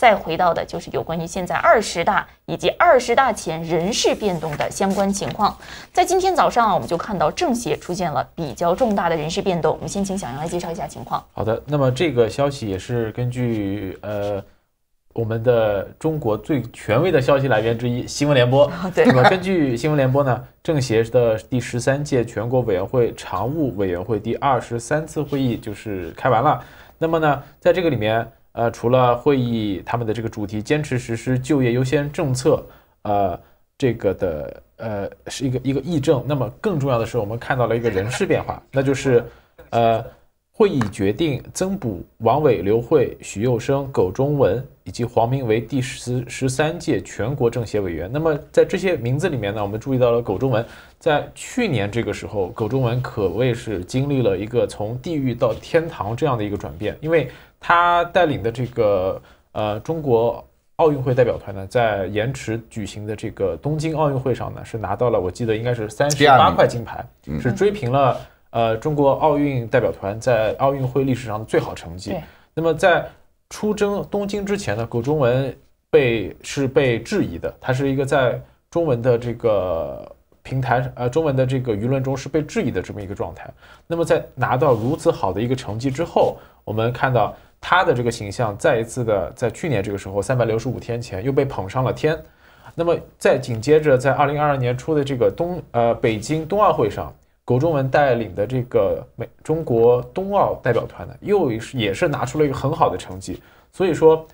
再回到的就是有关于现在二十大以及二十大前人事变动的相关情况。在今天早上啊，我们就看到政协出现了比较重大的人事变动。我们先请小杨来介绍一下情况。好的，那么这个消息也是根据呃我们的中国最权威的消息来源之一《新闻联播》。对。那么根据《新闻联播》呢，政协的第十三届全国委员会常务委员会第二十三次会议就是开完了。那么呢，在这个里面。呃，除了会议他们的这个主题坚持实施就业优先政策，呃，这个的呃是一个一个议政，那么更重要的是我们看到了一个人事变化，那就是，呃。会议决定增补王伟、刘慧、许佑生、苟中文以及黄明为第十十三届全国政协委员。那么在这些名字里面呢，我们注意到了苟中文。在去年这个时候，苟中文可谓是经历了一个从地狱到天堂这样的一个转变，因为他带领的这个呃中国奥运会代表团呢，在延迟举行的这个东京奥运会上呢，是拿到了我记得应该是三十八块金牌，是追平了。呃，中国奥运代表团在奥运会历史上的最好成绩。那么，在出征东京之前呢，苟中文被是被质疑的，他是一个在中文的这个平台，呃，中文的这个舆论中是被质疑的这么一个状态。那么，在拿到如此好的一个成绩之后，我们看到他的这个形象再一次的在去年这个时候，三百六十五天前又被捧上了天。那么，在紧接着在二零二二年初的这个东呃，北京冬奥会上。郭中文带领的这个美中国冬奥代表团呢，又也是拿出了一个很好的成绩，所以说，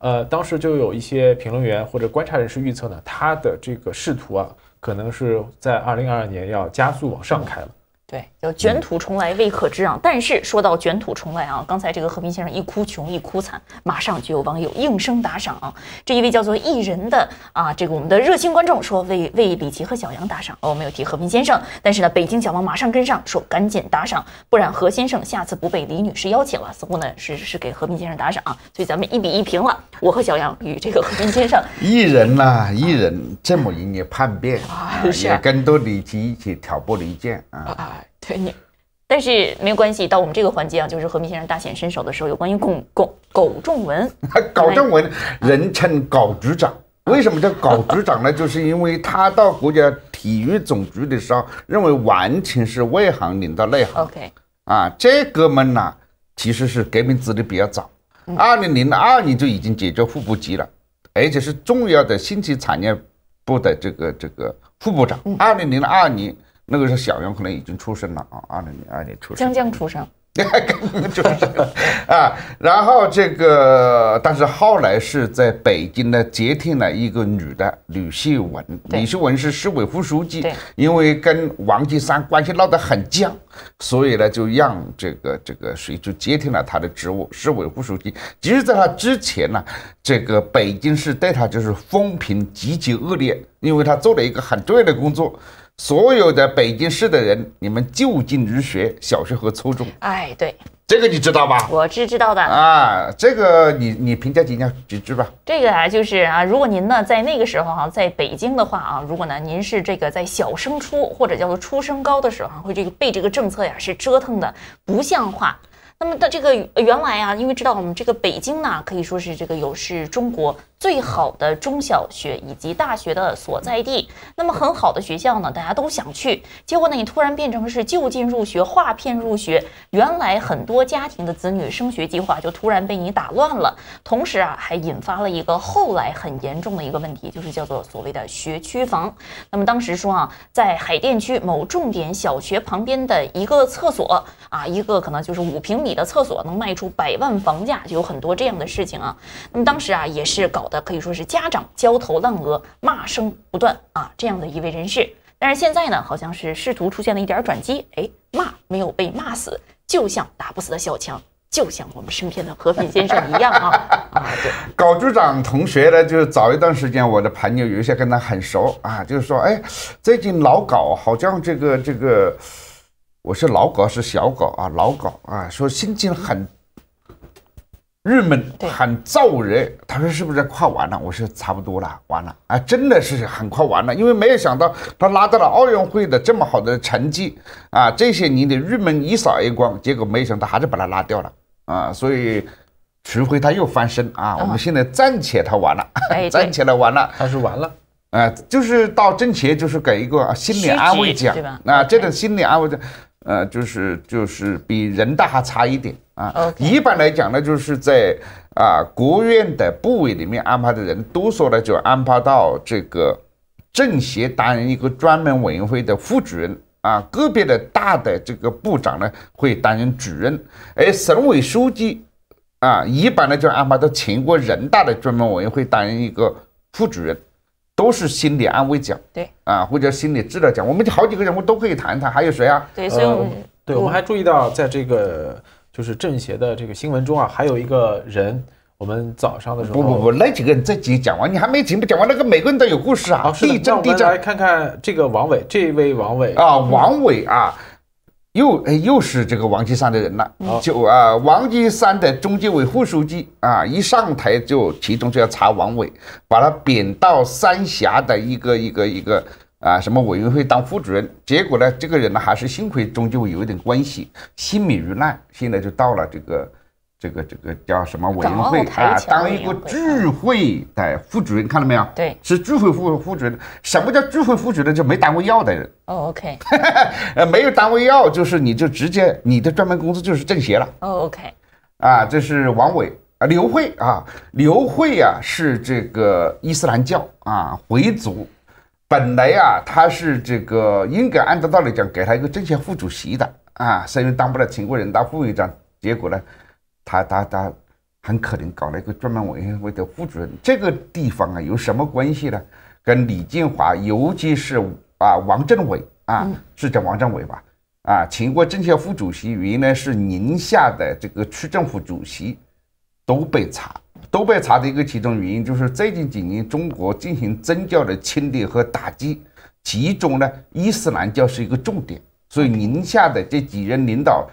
呃，当时就有一些评论员或者观察人士预测呢，他的这个仕途啊，可能是在二零二二年要加速往上开了。对，叫卷土重来未可知啊！但是说到卷土重来啊，刚才这个和平先生一哭穷一哭惨，马上就有网友应声打赏。啊。这一位叫做艺人的啊，这个我们的热心观众说为为李琦和小杨打赏，哦，没有提和平先生。但是呢，北京小王马上跟上说赶紧打赏，不然何先生下次不被李女士邀请了。似乎呢是是给和平先生打赏，啊，所以咱们一比一平了。我和小杨与这个和平先生，艺人呐，艺人这么容易叛变，啊，也跟多李琦一起挑拨离间啊。你，但是没有关系，到我们这个环节啊，就是何明先生大显身手的时候，有关于苟苟苟仲文，苟仲文，人称苟局长，为什么叫苟局长呢？就是因为他到国家体育总局的时候，认为完全是外行领导内行。OK，啊，这哥们呢，其实是革命资历比较早，二零零二年就已经解决副部级了，而且是重要的信息产业部的这个这个副部长，二零零二年。那个时候，小杨可能已经出生了啊，二零零二年出生，将将出生，刚 刚出生啊。然后这个，但是后来是在北京呢接替了一个女的，吕秀文。吕秀文是市委副书记，因为跟王岐山关系闹得很僵，所以呢就让这个这个谁就接替了他的职务，市委副书记。其实，在他之前呢，这个北京市对他就是风评极其恶劣，因为他做了一个很重要的工作。所有的北京市的人，你们就近入学，小学和初中。哎，对，这个你知道吧？我是知道的啊。这个你你评价几价，几句吧？这个啊，就是啊，如果您呢在那个时候哈，在北京的话啊，如果呢您是这个在小升初或者叫做初升高的时候，会这个被这个政策呀是折腾的不像话。那么的这个原来啊，因为知道我们这个北京呢，可以说是这个有是中国。最好的中小学以及大学的所在地，那么很好的学校呢，大家都想去。结果呢，你突然变成是就近入学、划片入学，原来很多家庭的子女升学计划就突然被你打乱了。同时啊，还引发了一个后来很严重的一个问题，就是叫做所谓的学区房。那么当时说啊，在海淀区某重点小学旁边的一个厕所啊，一个可能就是五平米的厕所，能卖出百万房价，就有很多这样的事情啊。那么当时啊，也是搞。的可以说是家长焦头烂额，骂声不断啊，这样的一位人士。但是现在呢，好像是试图出现了一点转机，哎，骂没有被骂死，就像打不死的小强，就像我们身边的和平先生一样啊。对，稿局长同学呢，就是早一段时间，我的朋友有一些跟他很熟啊，就是说，哎，最近老搞，好像这个这个，我是老搞是小搞啊，老搞啊，说心情很。郁闷，很燥热。他说：“是不是快完了？”我说：“差不多了，完了。”啊，真的是很快完了，因为没有想到他拿到了奥运会的这么好的成绩啊，这些年的郁闷一扫而光。结果没想到还是把他拉掉了啊，所以除非他又翻身啊。我们现在暂且他完了，暂且他完了。他是完了，哎，就是到挣钱，就是给一个心理安慰奖，那这种心理安慰。奖，呃，就是就是比人大还差一点啊。一般来讲呢，就是在啊国务院的部委里面安排的人多，数呢就安排到这个政协担任一个专门委员会的副主任啊。个别的大的这个部长呢会担任主任，而省委书记啊，一般呢就安排到全国人大的专门委员会担任一个副主任。都是心理安慰奖，对啊，或者心理治疗奖，我们好几个人，物都可以谈谈，还有谁啊？对，所以我们对，我们还注意到，在这个就是政协的这个新闻中啊，还有一个人，我们早上的时候，不不不，那几个人这几讲完，你还没几讲完，那个每个人都有故事啊，地震地震，来看看这个王伟，这位王伟啊，王伟啊。又哎，又是这个王岐山的人了，就啊，王岐山的中纪委副书记啊，一上台就其中就要查王伟，把他贬到三峡的一个一个一个啊什么委员会当副主任，结果呢，这个人呢还是幸亏中纪委有一点关系，幸免于难，现在就到了这个。这个这个叫什么委员会啊？当一个聚会的副主任，看到没有？对，是聚会副副主任。什么叫聚会副主任？就没单位要的人。哦，OK。呃，没有单位要，就是你就直接你的专门工资就是政协了。哦，OK。啊，这是王伟啊，刘慧啊，刘慧啊是这个伊斯兰教啊回族，本来啊他是这个应该按照道理讲给他一个政协副主席的啊，所以当不了全国人大副委员长，结果呢？他他他很可能搞了一个专门委员会的副主任，这个地方啊有什么关系呢？跟李建华，尤其是啊王政委啊，是叫王政委吧？啊，全国政协副主席原来是宁夏的这个区政府主席，都被查，都被查的一个其中原因就是最近几年中国进行宗教的清理和打击，其中呢伊斯兰教是一个重点，所以宁夏的这几任领导。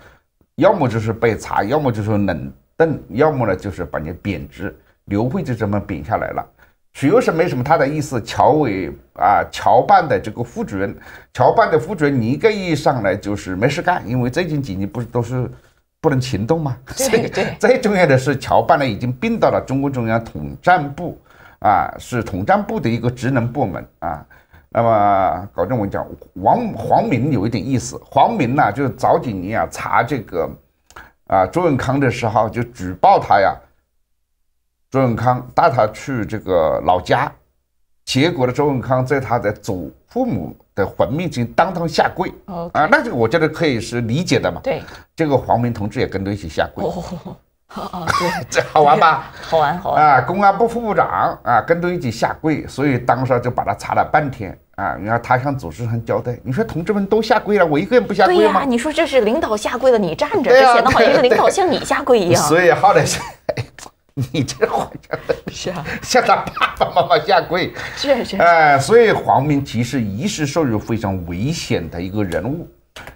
要么就是被查，要么就是冷冻，要么呢就是把你贬值。刘慧就这么贬下来了。许又是没什么他的意思。侨委啊，侨办的这个副主任，侨办的副主任，你一个意义上来就是没事干，因为最近几年不是都是不能行动吗？最重要的是侨办呢已经并到了中共中央统战部啊，是统战部的一个职能部门啊。那么，搞这文讲，王黄明有一点意思。黄明呐，就是早几年啊查这个，啊周永康的时候就举报他呀。周永康带他去这个老家，结果呢，周永康在他的祖父母的坟墓前当当下跪啊，那就我觉得可以是理解的嘛。对，这个黄明同志也跟着一起下跪。哦，哦，对，好玩吧？好玩，啊，公安部副部长啊，跟着一起下跪，所以当时就把他查了半天。啊！然后他向组织上交代，你说同志们都下跪了，我一个人不下跪。对呀，你说这是领导下跪了，你站着，这显得好像是领导向你下跪一样。所以，好来是，你这坏蛋下 向他爸爸妈妈下跪。是是。哎，所以黄明其是一时处于非常危险的一个人物，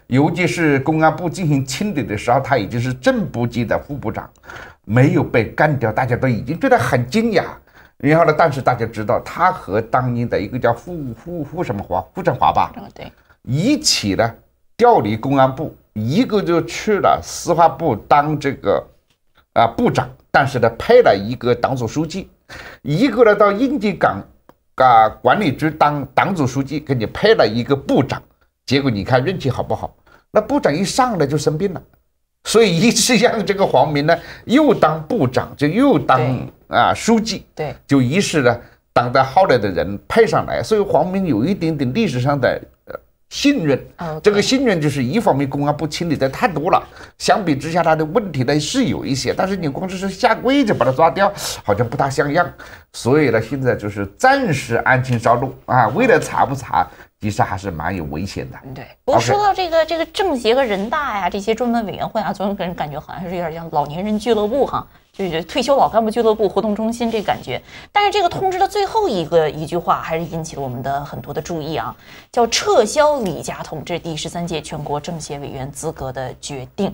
尤其是公安部进行清理的时候，他已经是正部级的副部长，没有被干掉，大家都已经对他很惊讶。然后呢？但是大家知道，他和当年的一个叫傅傅傅什么华傅政华吧？对，一起呢调离公安部，一个就去了司法部当这个啊部长，但是呢配了一个党组书记；一个呢到应急岗。啊管理局当党组书记，给你配了一个部长。结果你看运气好不好？那部长一上来就生病了。所以，一直让这个黄明呢，又当部长，就又当啊书记，对，就一是呢，当的后来的人派上来，所以黄明有一点点历史上的。信任，这个信任就是一方面公安不清理的太多了，相比之下他的问题呢是有一些，但是你光是是下跪着把他抓掉，好像不大像样，所以呢现在就是暂时安全稍纵啊，未来查不查，其实还是蛮有危险的。对，不过说到这个这个政协和人大呀，这些专门委员会啊，总给人感觉好像是有点像老年人俱乐部哈。就是退休老干部俱乐部活动中心这感觉，但是这个通知的最后一个一句话还是引起了我们的很多的注意啊，叫撤销李佳同志第十三届全国政协委员资格的决定。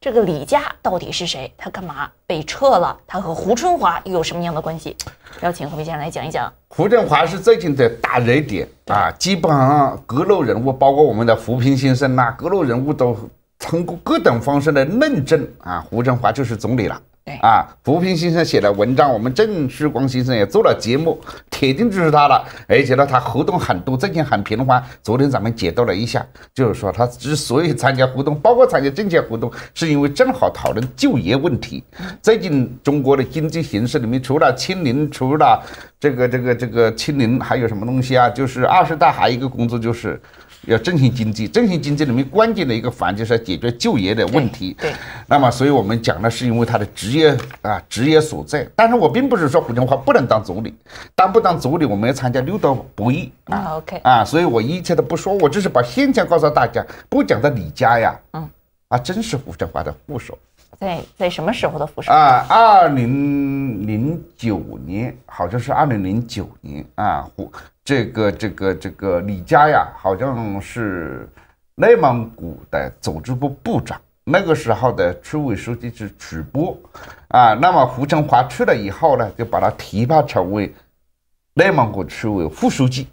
这个李佳到底是谁？他干嘛被撤了？他和胡春华又有什么样的关系？邀请何斌先生来讲一讲。胡振华是最近的大热点啊，基本上各路人物，包括我们的胡平先生啊，各路人物都通过各种方式来论证啊，胡振华就是总理了。啊，扶贫先生写的文章，我们郑旭光先生也做了节目，铁定支持他了。而且呢，他活动很多，最近很频繁。昨天咱们解读了一下，就是说他之所以参加活动，包括参加政协活动，是因为正好讨论就业问题。最近中国的经济形势里面，除了“清零”，除了这个、这个、这个“清零”，还有什么东西啊？就是二十大还有一个工作就是。要振兴经济，振兴经济里面关键的一个环节是要解决就业的问题。对，那么所以我们讲的是因为他的职业啊，职业所在。但是我并不是说胡锦华不能当总理，当不当总理，我们要参加六道博弈啊。OK，啊，所以我一切都不说，我只是把现象告诉大家，不讲到你家呀。嗯，啊，真是胡锦华的副手。在在什么时候的副手？啊，二零零九年，好像是二零零九年啊，胡。这个这个这个李佳呀，好像是内蒙古的组织部部长，那个时候的区委书记是曲波啊。那么胡春华去了以后呢，就把他提拔成为内蒙古区委副书记。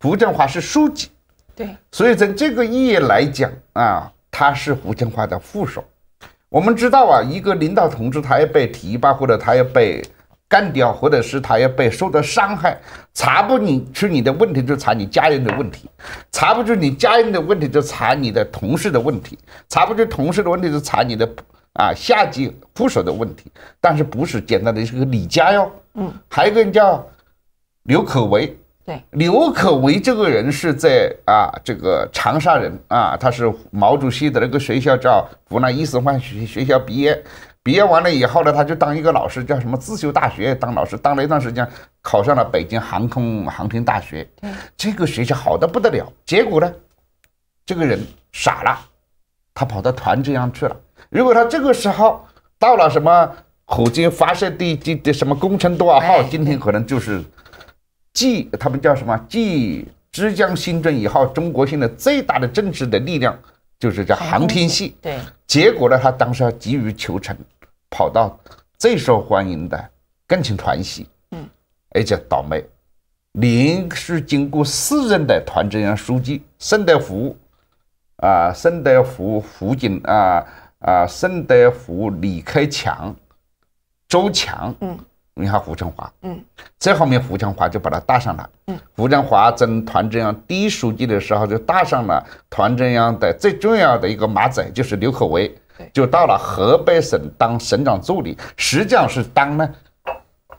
胡振华是书记，对，所以从这个意义来讲啊，他是胡振华的副手。我们知道啊，一个领导同志他要被提拔或者他要被干掉，或者是他要被受到伤害，查不你出你的问题就查你家人的问题，查不出你家人的问题就查你的同事的问题，查不出同事的问题就查你的啊下级副手的问题，但是不是简单的是个李家哟，嗯，还有一个人叫刘可为，对，刘可为这个人是在啊这个长沙人啊，他是毛主席的那个学校叫湖南一师范学学校毕业。毕业完了以后呢，他就当一个老师，叫什么自修大学当老师，当了一段时间，考上了北京航空航天大学，这个学习好的不得了。结果呢，这个人傻了，他跑到团中央去了。如果他这个时候到了什么火箭发射地，的的什么工程多少号，今天可能就是，继他们叫什么继浙江新政以后，中国现在最大的政治的力量就是叫航天系。对，结果呢，他当时急于求成。跑到最受欢迎的钢琴团系，嗯，而且倒霉，连续经过四任的团中央书记盛德福啊，盛德福福景啊啊，盛德福李开强、周强，嗯，你看胡春华，嗯，这后面胡春华就把他带上了，嗯，胡春华争团中央第一书记的时候就带上了团中央的最重要的一个马仔，就是刘可为。就到了河北省当省长助理，实际上是当呢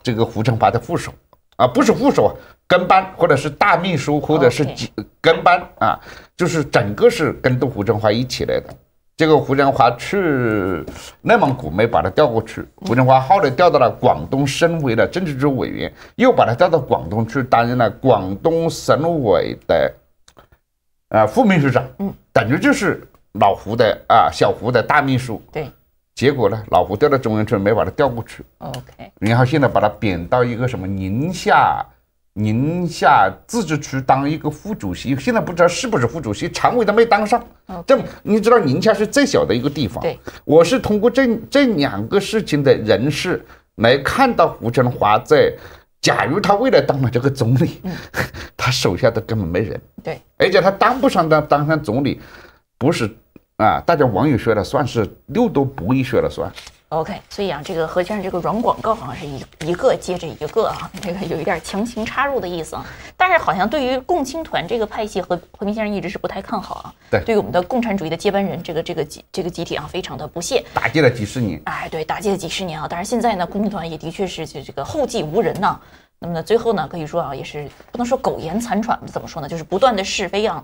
这个胡成华的副手啊，不是副手跟班，或者是大秘书，或者是几跟班啊，就是整个是跟着胡春华一起来的。这个胡振华去内蒙古没把他调过去，胡振华后来调到了广东，升为了政治局委员，又把他调到广东去担任了广东省委的啊副秘书长，嗯，等于就是。老胡的啊，小胡的大秘书。对，结果呢，老胡调到中央去没把他调过去。OK。然后现在把他贬到一个什么宁夏，宁夏自治区当一个副主席。现在不知道是不是副主席，常委都没当上。这你知道宁夏是最小的一个地方。对。我是通过这这两个事情的人事来看到胡春华在，假如他未来当了这个总理，他手下的根本没人。对。而且他当不上当当上总理，不是。啊，大家网友说了算是，六都不宜说了算。OK，所以啊，这个何先生这个软广告好像是一一个接着一个啊，这个有一点强行插入的意思啊。但是好像对于共青团这个派系和何平先生一直是不太看好啊。对，对于我们的共产主义的接班人这个这个集这个集体啊，非常的不屑，打击了几十年。哎，对，打击了几十年啊。但是现在呢，共青团也的确是这个后继无人呐。那么呢，最后呢，可以说啊，也是不能说苟延残喘，怎么说呢？就是不断的是非啊。